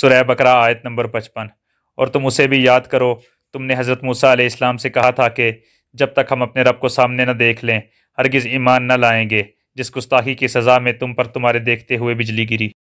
सुरह बकरा आयत नंबर पचपन और तुम उसे भी याद करो तुमने हज़रत मूसा इस्लाम से कहा था कि जब तक हम अपने रब को सामने न देख लें हरगिज़ ईमान न लाएंगे जिस गुस्ताखी की सज़ा में तुम पर तुम्हारे देखते हुए बिजली गिरी